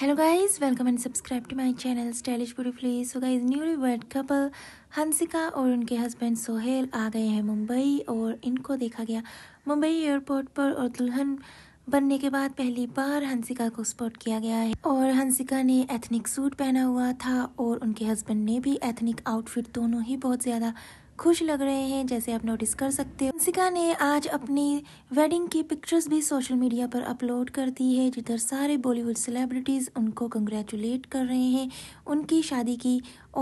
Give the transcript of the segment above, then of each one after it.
hello guys welcome and subscribe to my channel stylish beautifully so guys newly wed couple Hansika और उनके husband Sohail आ गए हैं मुंबई और इनको देखा गया मुंबई एयरपोर्ट पर और दुल्हन बनने के बाद पहली बार हंसिका को स्पॉट किया गया है और हंसिका ने एथनिक सूट पहना हुआ था और उनके हस्बैंड ने भी एथनिक आउटफिट दोनों ही बहुत ज़्यादा खुश लग रहे हैं जैसे आप नोटिस कर सकते हो हंसिका ने आज अपनी वेडिंग की पिक्चर्स भी सोशल मीडिया पर अपलोड कर दी है जिधर सारे बॉलीवुड सेलिब्रिटीज़ उनको कंग्रेचुलेट कर रहे हैं उनकी शादी की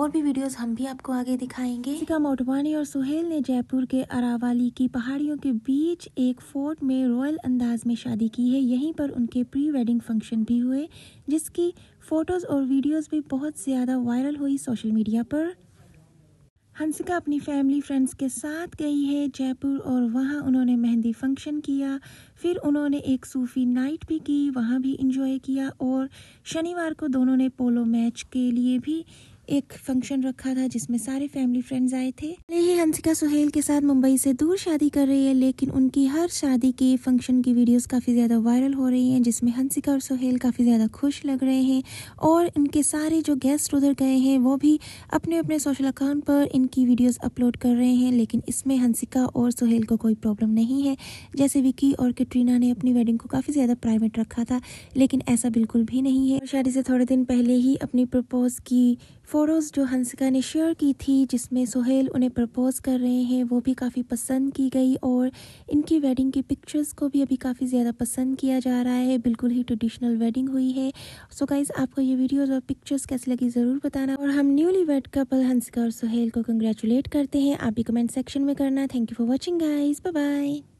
और भी वीडियोस हम भी आपको आगे दिखाएंगे हंसिका मोटवानी और सुहेल ने जयपुर के अरावाली की पहाड़ियों के बीच एक फोर्ट में रॉयल अंदाज में शादी की है यहीं पर उनके प्री वेडिंग फंक्शन भी हुए जिसकी फ़ोटोज़ और वीडियोज़ भी बहुत ज़्यादा वायरल हुई सोशल मीडिया पर हंसिका अपनी फैमिली फ्रेंड्स के साथ गई है जयपुर और वहाँ उन्होंने मेहंदी फंक्शन किया फिर उन्होंने एक सूफ़ी नाइट भी की वहाँ भी इंजॉय किया और शनिवार को दोनों ने पोलो मैच के लिए भी एक फंक्शन रखा था जिसमें सारे फैमिली फ्रेंड्स आए थे भले ही हंसिका सुहेल के साथ मुंबई से दूर शादी कर रही है लेकिन उनकी हर शादी की फंक्शन की वीडियोस काफ़ी ज़्यादा वायरल हो रही हैं जिसमें हंसिका और सुहेल काफ़ी ज़्यादा खुश लग रहे हैं और इनके सारे जो गेस्ट उधर गए हैं वो भी अपने अपने सोशल अकाउंट पर इनकी वीडियोज़ अपलोड कर रहे हैं लेकिन इसमें हंसिका और सुहेल को कोई प्रॉब्लम नहीं है जैसे विकी और कैटरीना ने अपनी वेडिंग को काफ़ी ज़्यादा प्राइवेट रखा था लेकिन ऐसा बिल्कुल भी नहीं है शादी से थोड़े दिन पहले ही अपनी प्रपोज की फ़ोटोज़ जो हंसिका ने शेयर की थी जिसमें सोहेल उन्हें प्रपोज़ कर रहे हैं वो भी काफ़ी पसंद की गई और इनकी वेडिंग की पिक्चर्स को भी अभी काफ़ी ज़्यादा पसंद किया जा रहा है बिल्कुल ही ट्रेडिशनल वेडिंग हुई है सो so गाइज़ आपको ये वीडियोज़ और पिक्चर्स कैसी लगी ज़रूर बताना और हम न्यूली वेड कपल हंसिका और सोहेल को कंग्रेचुलेट करते हैं आप भी कमेंट सेक्शन में करना thank you for watching guys bye